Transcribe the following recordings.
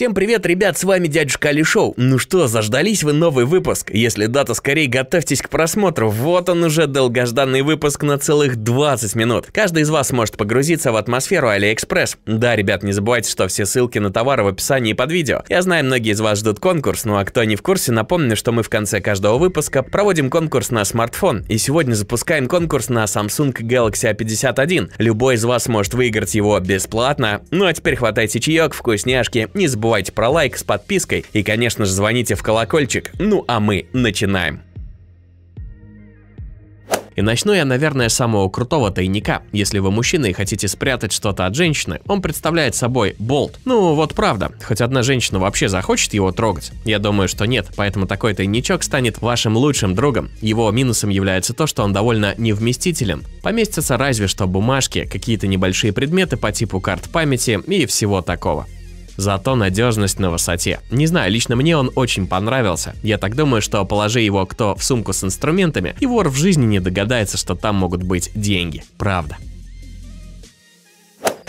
Всем привет, ребят, с вами дядюшка Али Шоу. Ну что, заждались вы новый выпуск? Если да, то скорее готовьтесь к просмотру. Вот он уже, долгожданный выпуск на целых 20 минут. Каждый из вас может погрузиться в атмосферу Алиэкспресс. Да, ребят, не забывайте, что все ссылки на товары в описании под видео. Я знаю, многие из вас ждут конкурс, ну а кто не в курсе, напомню, что мы в конце каждого выпуска проводим конкурс на смартфон. И сегодня запускаем конкурс на Samsung Galaxy A51. Любой из вас может выиграть его бесплатно. Ну а теперь хватайте чаек, вкусняшки, не забывайте забывайте про лайк с подпиской и, конечно же, звоните в колокольчик. Ну а мы начинаем. И начну я, наверное, с самого крутого тайника. Если вы мужчина и хотите спрятать что-то от женщины, он представляет собой болт. Ну, вот правда, хоть одна женщина вообще захочет его трогать. Я думаю, что нет, поэтому такой тайничок станет вашим лучшим другом. Его минусом является то, что он довольно невместителен. Поместятся разве что бумажки, какие-то небольшие предметы по типу карт памяти и всего такого. Зато надежность на высоте. Не знаю, лично мне он очень понравился. Я так думаю, что положи его кто в сумку с инструментами, и вор в жизни не догадается, что там могут быть деньги. Правда.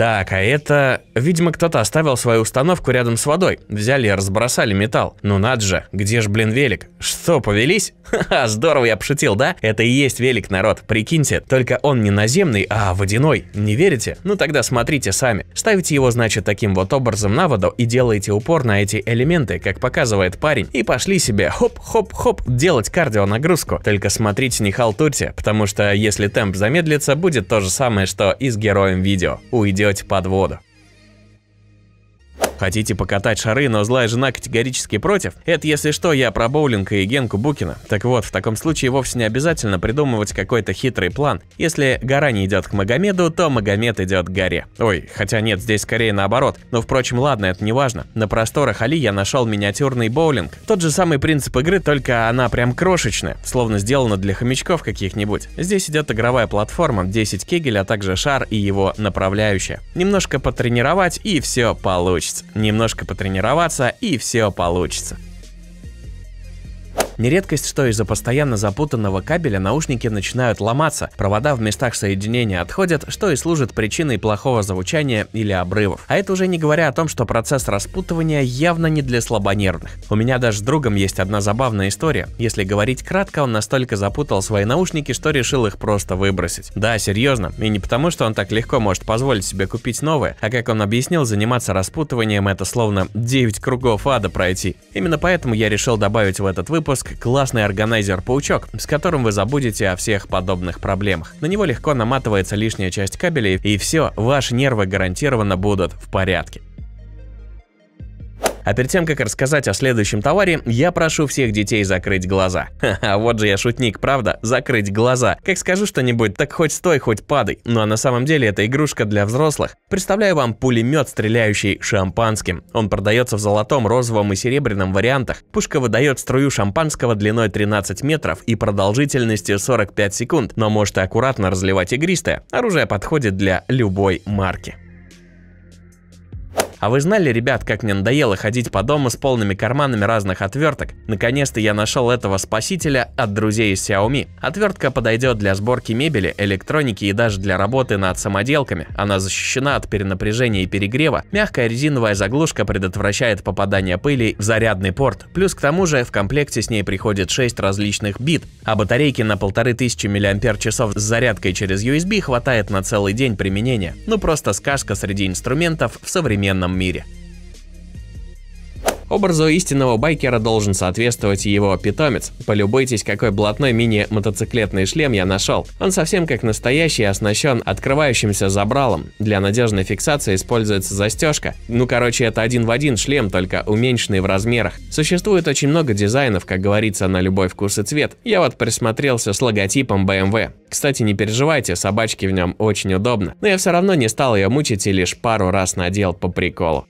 Так, а это... Видимо, кто-то оставил свою установку рядом с водой. Взяли и разбросали металл. Ну надо же, где же, блин, велик? Что, повелись? Ха-ха, здорово я пошутил, да? Это и есть велик, народ, прикиньте. Только он не наземный, а водяной. Не верите? Ну тогда смотрите сами. Ставите его, значит, таким вот образом на воду и делаете упор на эти элементы, как показывает парень. И пошли себе хоп-хоп-хоп делать кардионагрузку. Только смотрите, не халтурьте, потому что если темп замедлится, будет то же самое, что и с героем видео. Уйдете идете под воду. Хотите покатать шары, но злая жена категорически против? Это если что, я про боулинг и Генку Букина. Так вот, в таком случае вовсе не обязательно придумывать какой-то хитрый план. Если гора не идет к Магомеду, то Магомед идет к горе. Ой, хотя нет, здесь скорее наоборот. Но впрочем, ладно, это не важно. На просторах Али я нашел миниатюрный боулинг. Тот же самый принцип игры, только она прям крошечная, словно сделана для хомячков каких-нибудь. Здесь идет игровая платформа, 10 кегель, а также шар и его направляющая. Немножко потренировать и все получится. Немножко потренироваться и все получится. Нередкость, что из-за постоянно запутанного кабеля наушники начинают ломаться, провода в местах соединения отходят, что и служит причиной плохого звучания или обрывов. А это уже не говоря о том, что процесс распутывания явно не для слабонервных. У меня даже с другом есть одна забавная история. Если говорить кратко, он настолько запутал свои наушники, что решил их просто выбросить. Да, серьезно. И не потому, что он так легко может позволить себе купить новые, а как он объяснил, заниматься распутыванием это словно 9 кругов ада пройти. Именно поэтому я решил добавить в этот выпуск выпуск классный органайзер-паучок, с которым вы забудете о всех подобных проблемах. На него легко наматывается лишняя часть кабелей, и все, ваши нервы гарантированно будут в порядке. А перед тем, как рассказать о следующем товаре, я прошу всех детей закрыть глаза. Ха-ха, вот же я шутник, правда? Закрыть глаза. Как скажу что-нибудь, так хоть стой, хоть падай. Ну а на самом деле это игрушка для взрослых. Представляю вам пулемет, стреляющий шампанским. Он продается в золотом, розовом и серебряном вариантах. Пушка выдает струю шампанского длиной 13 метров и продолжительностью 45 секунд, но можете аккуратно разливать игристое. Оружие подходит для любой марки. А вы знали, ребят, как мне надоело ходить по дому с полными карманами разных отверток? Наконец-то я нашел этого спасителя от друзей из Xiaomi. Отвертка подойдет для сборки мебели, электроники и даже для работы над самоделками. Она защищена от перенапряжения и перегрева. Мягкая резиновая заглушка предотвращает попадание пыли в зарядный порт. Плюс к тому же в комплекте с ней приходит 6 различных бит, а батарейки на 1500 мАч с зарядкой через USB хватает на целый день применения. Ну просто сказка среди инструментов в современном мире – Образу истинного байкера должен соответствовать его питомец. Полюбуйтесь, какой блатной мини-мотоциклетный шлем я нашел. Он совсем как настоящий, оснащен открывающимся забралом. Для надежной фиксации используется застежка. Ну, короче, это один в один шлем, только уменьшенный в размерах. Существует очень много дизайнов, как говорится, на любой вкус и цвет. Я вот присмотрелся с логотипом BMW. Эм Кстати, не переживайте, собачке в нем очень удобно. Но я все равно не стал ее мучить и лишь пару раз надел по приколу.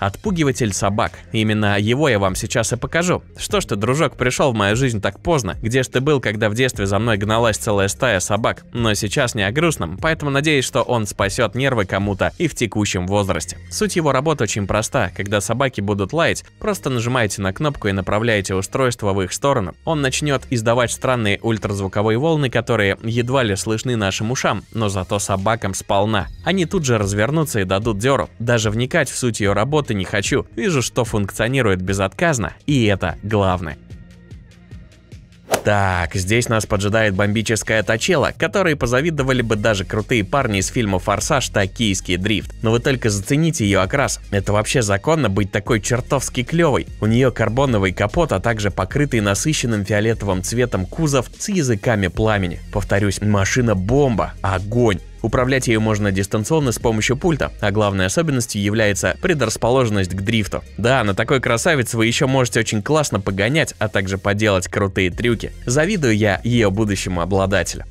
Отпугиватель собак. Именно его я вам сейчас и покажу. Что ж ты, дружок, пришел в мою жизнь так поздно? Где ж ты был, когда в детстве за мной гналась целая стая собак? Но сейчас не о грустном, поэтому надеюсь, что он спасет нервы кому-то и в текущем возрасте. Суть его работы очень проста. Когда собаки будут лаять, просто нажимаете на кнопку и направляете устройство в их сторону. Он начнет издавать странные ультразвуковые волны, которые едва ли слышны нашим ушам, но зато собакам сполна. Они тут же развернутся и дадут деру. Даже вникать в суть ее работы работы не хочу, вижу, что функционирует безотказно, и это главное. Так, здесь нас поджидает бомбическая точела, которой позавидовали бы даже крутые парни из фильма «Форсаж. Токийский дрифт». Но вы только зацените ее окрас. Это вообще законно быть такой чертовски клевой. У нее карбоновый капот, а также покрытый насыщенным фиолетовым цветом кузов с языками пламени. Повторюсь, машина-бомба, огонь. Управлять ее можно дистанционно с помощью пульта, а главной особенностью является предрасположенность к дрифту. Да, на такой красавице вы еще можете очень классно погонять, а также поделать крутые трюки. Завидую я ее будущему обладателю.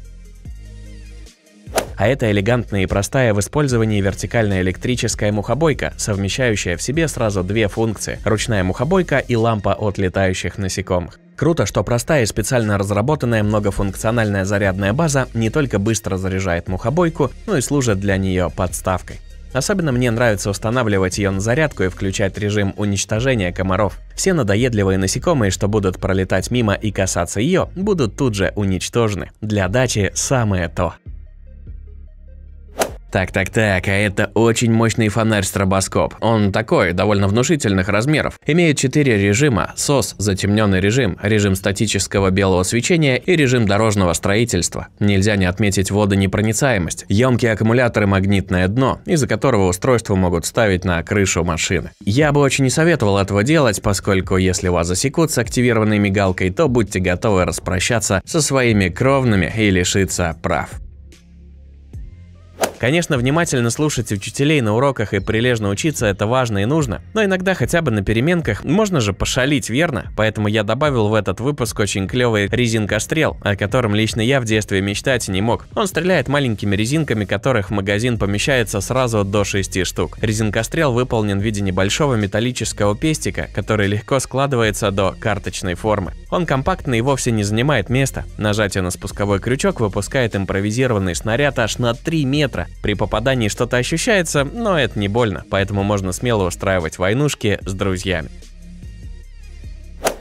А это элегантная и простая в использовании вертикальная электрическая мухобойка, совмещающая в себе сразу две функции – ручная мухобойка и лампа от летающих насекомых. Круто, что простая и специально разработанная многофункциональная зарядная база не только быстро заряжает мухобойку, но и служит для нее подставкой. Особенно мне нравится устанавливать ее на зарядку и включать режим уничтожения комаров. Все надоедливые насекомые, что будут пролетать мимо и касаться ее, будут тут же уничтожены. Для дачи самое то. Так, так, так, а это очень мощный фонарь стробоскоп. Он такой, довольно внушительных размеров. Имеет четыре режима. СОС – затемненный режим, режим статического белого свечения и режим дорожного строительства. Нельзя не отметить водонепроницаемость, емкий аккумулятор и магнитное дно, из-за которого устройство могут ставить на крышу машины. Я бы очень не советовал этого делать, поскольку если вас засекут с активированной мигалкой, то будьте готовы распрощаться со своими кровными и лишиться прав. Конечно, внимательно слушать учителей на уроках и прилежно учиться – это важно и нужно, но иногда хотя бы на переменках можно же пошалить, верно? Поэтому я добавил в этот выпуск очень клевый резинкострел, о котором лично я в детстве мечтать не мог. Он стреляет маленькими резинками, которых в магазин помещается сразу до 6 штук. Резинкострел выполнен в виде небольшого металлического пестика, который легко складывается до карточной формы. Он компактный и вовсе не занимает места. Нажатие на спусковой крючок выпускает импровизированный снаряд аж на 3 метра метра. При попадании что-то ощущается, но это не больно, поэтому можно смело устраивать войнушки с друзьями.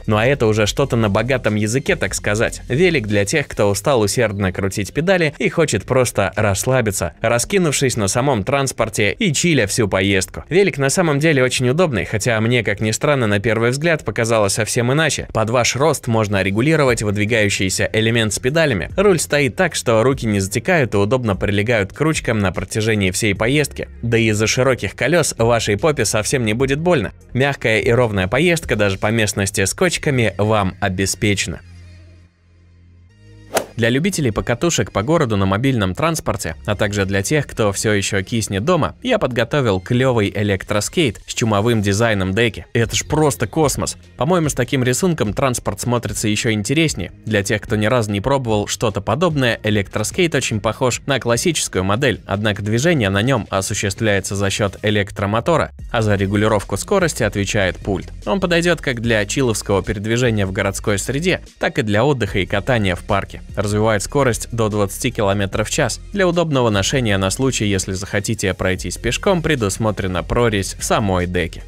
Ну а это уже что-то на богатом языке, так сказать. Велик для тех, кто устал усердно крутить педали и хочет просто расслабиться, раскинувшись на самом транспорте и чиля всю поездку. Велик на самом деле очень удобный, хотя мне, как ни странно, на первый взгляд показалось совсем иначе. Под ваш рост можно регулировать выдвигающийся элемент с педалями. Руль стоит так, что руки не затекают и удобно прилегают к ручкам на протяжении всей поездки. Да и из-за широких колес вашей попе совсем не будет больно. Мягкая и ровная поездка даже по местности скотч привычками вам обеспечено. Для любителей покатушек по городу на мобильном транспорте, а также для тех, кто все еще киснет дома, я подготовил клевый электроскейт с чумовым дизайном деки. Это ж просто космос. По-моему, с таким рисунком транспорт смотрится еще интереснее. Для тех, кто ни разу не пробовал что-то подобное, электроскейт очень похож на классическую модель, однако движение на нем осуществляется за счет электромотора, а за регулировку скорости отвечает пульт. Он подойдет как для чиловского передвижения в городской среде, так и для отдыха и катания в парке развивает скорость до 20 км в час. Для удобного ношения на случай, если захотите пройтись пешком, предусмотрена прорезь в самой деке.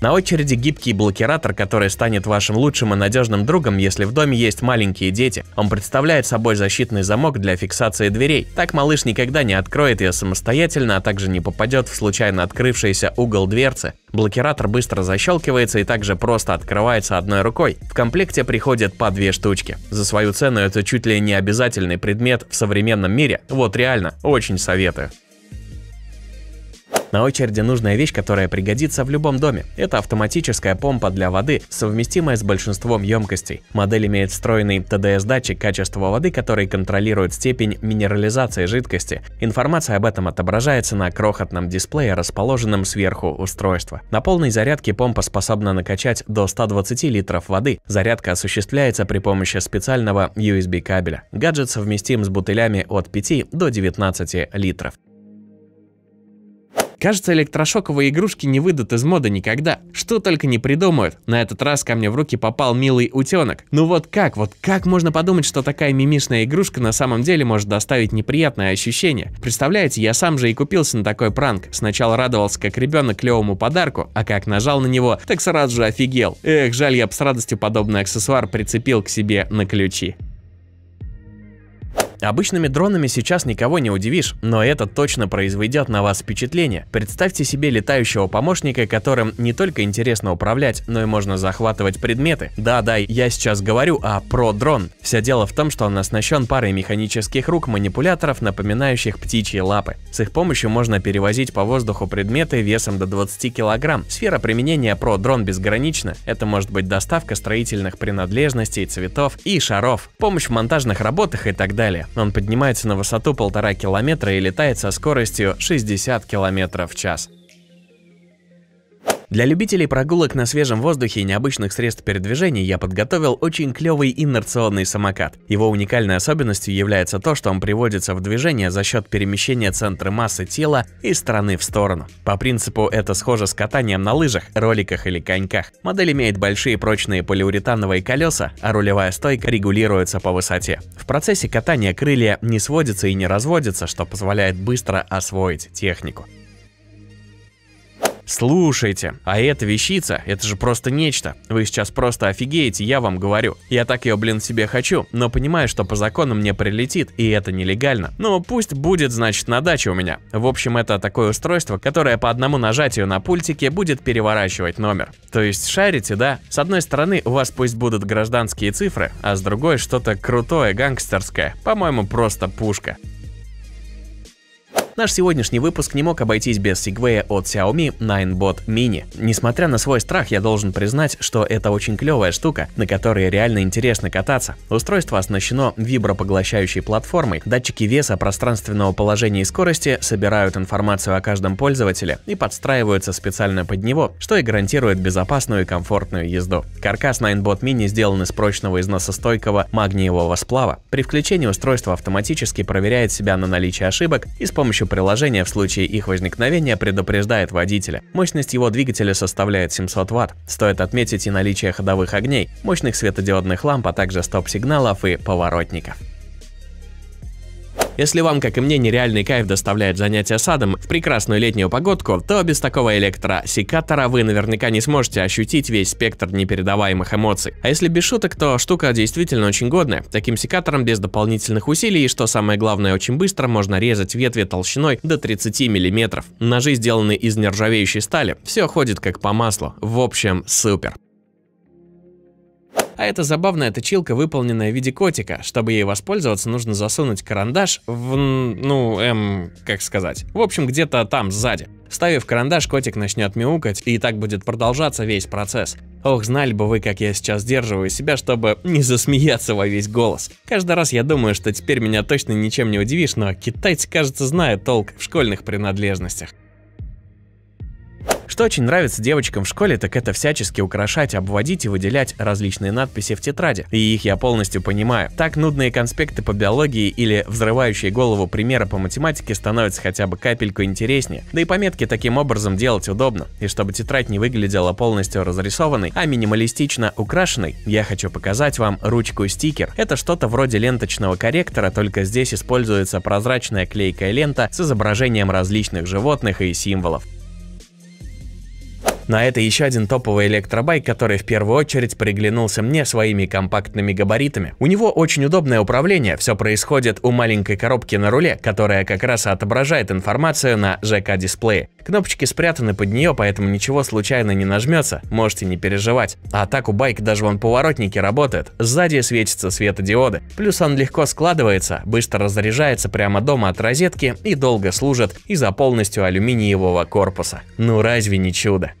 На очереди гибкий блокиратор, который станет вашим лучшим и надежным другом, если в доме есть маленькие дети. Он представляет собой защитный замок для фиксации дверей. Так малыш никогда не откроет ее самостоятельно, а также не попадет в случайно открывшийся угол дверцы. Блокиратор быстро защелкивается и также просто открывается одной рукой. В комплекте приходят по две штучки. За свою цену это чуть ли не обязательный предмет в современном мире. Вот реально, очень советую. На очереди нужная вещь, которая пригодится в любом доме. Это автоматическая помпа для воды, совместимая с большинством емкостей. Модель имеет встроенный ТДС-датчик качества воды, который контролирует степень минерализации жидкости. Информация об этом отображается на крохотном дисплее, расположенном сверху устройства. На полной зарядке помпа способна накачать до 120 литров воды. Зарядка осуществляется при помощи специального USB-кабеля. Гаджет совместим с бутылями от 5 до 19 литров. Кажется, электрошоковые игрушки не выйдут из моды никогда. Что только не придумают. На этот раз ко мне в руки попал милый утенок. Ну вот как, вот как можно подумать, что такая мимишная игрушка на самом деле может доставить неприятное ощущение? Представляете, я сам же и купился на такой пранк. Сначала радовался как ребенок клевому подарку, а как нажал на него, так сразу же офигел. Эх, жаль, я бы с радостью подобный аксессуар прицепил к себе на ключи. Обычными дронами сейчас никого не удивишь, но это точно произведет на вас впечатление. Представьте себе летающего помощника, которым не только интересно управлять, но и можно захватывать предметы. Да-да, я сейчас говорю о а, про-дрон. Все дело в том, что он оснащен парой механических рук манипуляторов, напоминающих птичьи лапы. С их помощью можно перевозить по воздуху предметы весом до 20 килограмм. Сфера применения про-дрон безгранична. Это может быть доставка строительных принадлежностей, цветов и шаров, помощь в монтажных работах и так далее. Он поднимается на высоту полтора километра и летает со скоростью 60 км в час. Для любителей прогулок на свежем воздухе и необычных средств передвижения я подготовил очень клевый инерционный самокат. Его уникальной особенностью является то, что он приводится в движение за счет перемещения центра массы тела из стороны в сторону. По принципу это схоже с катанием на лыжах, роликах или коньках. Модель имеет большие прочные полиуретановые колеса, а рулевая стойка регулируется по высоте. В процессе катания крылья не сводятся и не разводятся, что позволяет быстро освоить технику. Слушайте, а эта вещица, это же просто нечто. Вы сейчас просто офигеете, я вам говорю. Я так ее, блин, себе хочу, но понимаю, что по закону мне прилетит, и это нелегально. Но ну, пусть будет, значит, на даче у меня. В общем, это такое устройство, которое по одному нажатию на пультике будет переворачивать номер. То есть шарите, да? С одной стороны, у вас пусть будут гражданские цифры, а с другой что-то крутое, гангстерское. По-моему, просто пушка. Наш сегодняшний выпуск не мог обойтись без сигвея от Xiaomi Ninebot Mini. Несмотря на свой страх, я должен признать, что это очень клевая штука, на которой реально интересно кататься. Устройство оснащено вибропоглощающей платформой. Датчики веса, пространственного положения и скорости собирают информацию о каждом пользователе и подстраиваются специально под него, что и гарантирует безопасную и комфортную езду. Каркас Ninebot Mini сделан из прочного износостойкого магниевого сплава. При включении устройство автоматически проверяет себя на наличие ошибок и с помощью помощью приложения в случае их возникновения предупреждает водителя. Мощность его двигателя составляет 700 Вт. Стоит отметить и наличие ходовых огней, мощных светодиодных ламп, а также стоп-сигналов и поворотников. Если вам, как и мне, нереальный кайф доставляет занятия садом в прекрасную летнюю погодку, то без такого электросекатора вы наверняка не сможете ощутить весь спектр непередаваемых эмоций. А если без шуток, то штука действительно очень годная. Таким секатором без дополнительных усилий и, что самое главное, очень быстро можно резать ветви толщиной до 30 мм. Ножи сделаны из нержавеющей стали, все ходит как по маслу. В общем, супер. А эта забавная точилка, выполненная в виде котика. Чтобы ей воспользоваться, нужно засунуть карандаш в... ну, эм, как сказать. В общем, где-то там, сзади. Вставив карандаш, котик начнет мяукать, и так будет продолжаться весь процесс. Ох, знали бы вы, как я сейчас сдерживаю себя, чтобы не засмеяться во весь голос. Каждый раз я думаю, что теперь меня точно ничем не удивишь, но китайцы, кажется, знают толк в школьных принадлежностях. Что очень нравится девочкам в школе, так это всячески украшать, обводить и выделять различные надписи в тетради. И их я полностью понимаю. Так нудные конспекты по биологии или взрывающие голову примеры по математике становятся хотя бы капельку интереснее. Да и пометки таким образом делать удобно. И чтобы тетрадь не выглядела полностью разрисованной, а минималистично украшенной, я хочу показать вам ручку-стикер. Это что-то вроде ленточного корректора, только здесь используется прозрачная клейкая лента с изображением различных животных и символов. Но это еще один топовый электробайк, который в первую очередь приглянулся мне своими компактными габаритами. У него очень удобное управление, все происходит у маленькой коробки на руле, которая как раз отображает информацию на ЖК-дисплее. Кнопочки спрятаны под нее, поэтому ничего случайно не нажмется, можете не переживать. А так у байка даже вон поворотники работают, сзади светятся светодиоды. Плюс он легко складывается, быстро разряжается прямо дома от розетки и долго служит из-за полностью алюминиевого корпуса. Ну разве не чудо?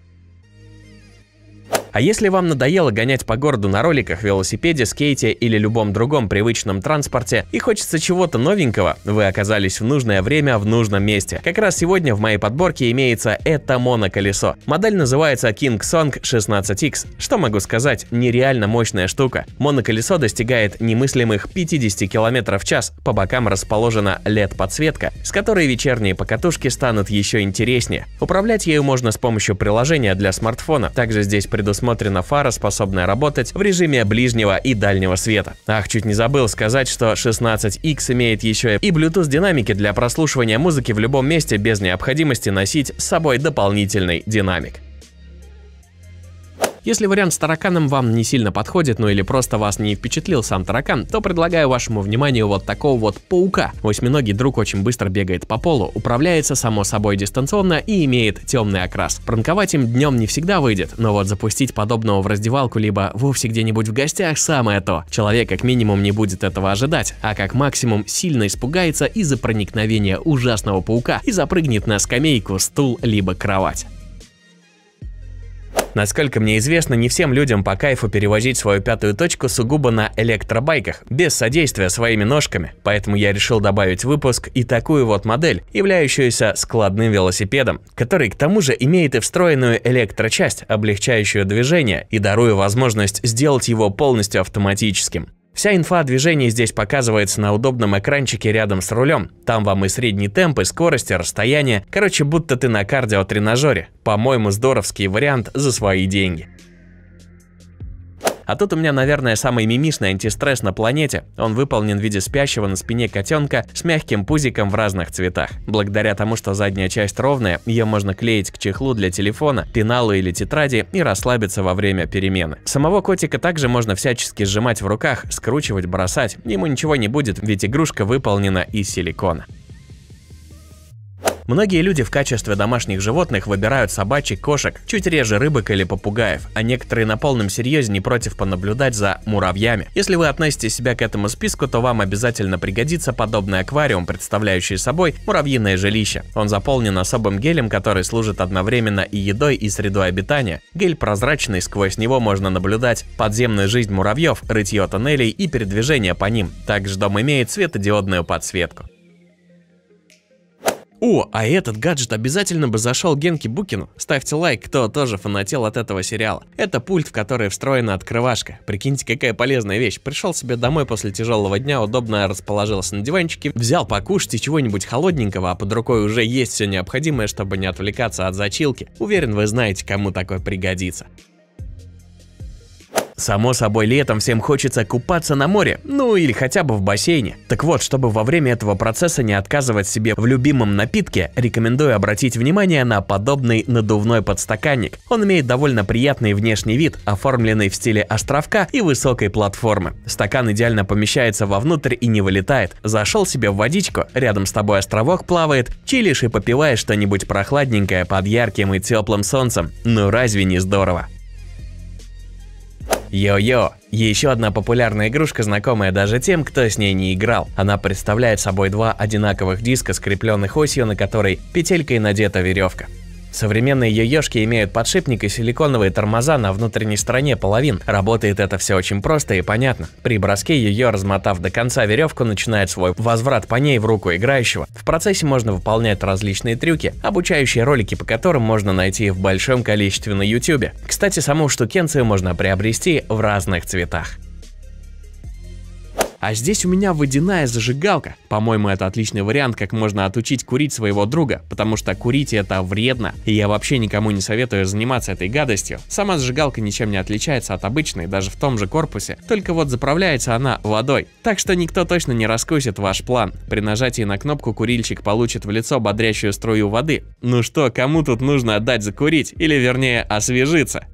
А если вам надоело гонять по городу на роликах, велосипеде, скейте или любом другом привычном транспорте и хочется чего-то новенького, вы оказались в нужное время в нужном месте. Как раз сегодня в моей подборке имеется это моноколесо. Модель называется King Song 16X. Что могу сказать, нереально мощная штука. Моноколесо достигает немыслимых 50 км в час, по бокам расположена LED-подсветка, с которой вечерние покатушки станут еще интереснее. Управлять ею можно с помощью приложения для смартфона. Также здесь предусмотрено предусмотрена фара, способная работать в режиме ближнего и дальнего света. Ах, чуть не забыл сказать, что 16X имеет еще и Bluetooth динамики для прослушивания музыки в любом месте без необходимости носить с собой дополнительный динамик. Если вариант с тараканом вам не сильно подходит, ну или просто вас не впечатлил сам таракан, то предлагаю вашему вниманию вот такого вот паука. Восьминогий друг очень быстро бегает по полу, управляется само собой дистанционно и имеет темный окрас. Пранковать им днем не всегда выйдет, но вот запустить подобного в раздевалку либо вовсе где-нибудь в гостях самое то. Человек как минимум не будет этого ожидать, а как максимум сильно испугается из-за проникновения ужасного паука и запрыгнет на скамейку, стул либо кровать. Насколько мне известно, не всем людям по кайфу перевозить свою пятую точку сугубо на электробайках, без содействия своими ножками, поэтому я решил добавить выпуск и такую вот модель, являющуюся складным велосипедом, который к тому же имеет и встроенную электрочасть, облегчающую движение и даруя возможность сделать его полностью автоматическим. Вся инфа о движении здесь показывается на удобном экранчике рядом с рулем. Там вам и средний темп, и скорость, и расстояние. Короче, будто ты на кардиотренажере. По-моему, здоровский вариант за свои деньги. А тут у меня, наверное, самый мимишный антистресс на планете. Он выполнен в виде спящего на спине котенка с мягким пузиком в разных цветах. Благодаря тому, что задняя часть ровная, ее можно клеить к чехлу для телефона, пеналу или тетради и расслабиться во время перемены. Самого котика также можно всячески сжимать в руках, скручивать, бросать. Ему ничего не будет, ведь игрушка выполнена из силикона. Многие люди в качестве домашних животных выбирают собачек, кошек, чуть реже рыбок или попугаев, а некоторые на полном серьезе не против понаблюдать за муравьями. Если вы относите себя к этому списку, то вам обязательно пригодится подобный аквариум, представляющий собой муравьиное жилище. Он заполнен особым гелем, который служит одновременно и едой, и средой обитания. Гель прозрачный, сквозь него можно наблюдать подземную жизнь муравьев, рытье тоннелей и передвижение по ним. Также дом имеет светодиодную подсветку. О, а этот гаджет обязательно бы зашел Генки Букину. Ставьте лайк, кто тоже фанател от этого сериала. Это пульт, в который встроена открывашка. Прикиньте, какая полезная вещь. Пришел себе домой после тяжелого дня, удобно расположился на диванчике, взял покушать и чего-нибудь холодненького, а под рукой уже есть все необходимое, чтобы не отвлекаться от зачилки. Уверен, вы знаете, кому такое пригодится. Само собой, летом всем хочется купаться на море, ну или хотя бы в бассейне. Так вот, чтобы во время этого процесса не отказывать себе в любимом напитке, рекомендую обратить внимание на подобный надувной подстаканник. Он имеет довольно приятный внешний вид, оформленный в стиле островка и высокой платформы. Стакан идеально помещается вовнутрь и не вылетает. Зашел себе в водичку, рядом с тобой островок плавает, чилишь и попиваешь что-нибудь прохладненькое под ярким и теплым солнцем. Ну разве не здорово? Йо-Йо. Еще одна популярная игрушка, знакомая даже тем, кто с ней не играл. Она представляет собой два одинаковых диска, скрепленных осью, на которой петелькой надета веревка. Современные ЕЕшки имеют подшипник и силиконовые тормоза на внутренней стороне половин. Работает это все очень просто и понятно. При броске ее, размотав до конца веревку, начинает свой возврат по ней в руку играющего. В процессе можно выполнять различные трюки, обучающие ролики по которым можно найти в большом количестве на YouTube. Кстати, саму штукенцию можно приобрести в разных цветах. А здесь у меня водяная зажигалка. По-моему, это отличный вариант, как можно отучить курить своего друга, потому что курить это вредно, и я вообще никому не советую заниматься этой гадостью. Сама зажигалка ничем не отличается от обычной, даже в том же корпусе, только вот заправляется она водой. Так что никто точно не раскусит ваш план. При нажатии на кнопку курильщик получит в лицо бодрящую струю воды. Ну что, кому тут нужно отдать закурить, или вернее освежиться?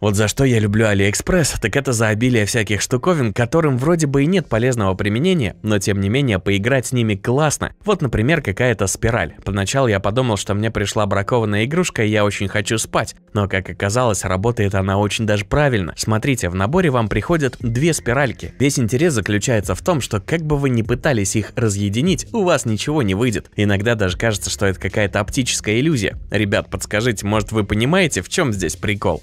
Вот за что я люблю Алиэкспресс, так это за обилие всяких штуковин, которым вроде бы и нет полезного применения, но тем не менее поиграть с ними классно. Вот, например, какая-то спираль. Поначалу я подумал, что мне пришла бракованная игрушка и я очень хочу спать, но как оказалось, работает она очень даже правильно. Смотрите, в наборе вам приходят две спиральки. Весь интерес заключается в том, что как бы вы ни пытались их разъединить, у вас ничего не выйдет. Иногда даже кажется, что это какая-то оптическая иллюзия. Ребят, подскажите, может вы понимаете, в чем здесь прикол?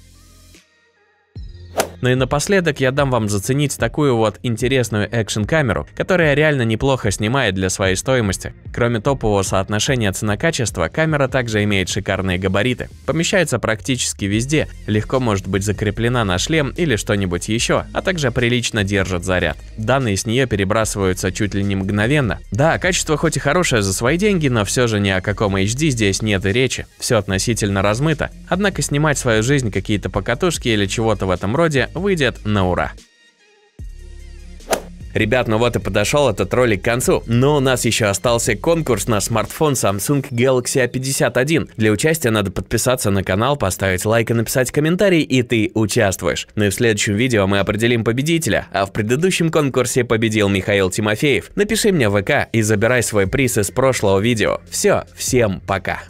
Ну и напоследок я дам вам заценить такую вот интересную экшн-камеру, которая реально неплохо снимает для своей стоимости. Кроме топового соотношения цена-качество, камера также имеет шикарные габариты. Помещается практически везде, легко может быть закреплена на шлем или что-нибудь еще, а также прилично держит заряд. Данные с нее перебрасываются чуть ли не мгновенно. Да, качество хоть и хорошее за свои деньги, но все же ни о каком HD здесь нет и речи, все относительно размыто. Однако снимать свою жизнь какие-то покатушки или чего-то в этом роде выйдет на ура. Ребят, ну вот и подошел этот ролик к концу, но у нас еще остался конкурс на смартфон Samsung Galaxy A51. Для участия надо подписаться на канал, поставить лайк и написать комментарий, и ты участвуешь. Ну и в следующем видео мы определим победителя, а в предыдущем конкурсе победил Михаил Тимофеев. Напиши мне в ВК и забирай свой приз из прошлого видео. Все, всем пока.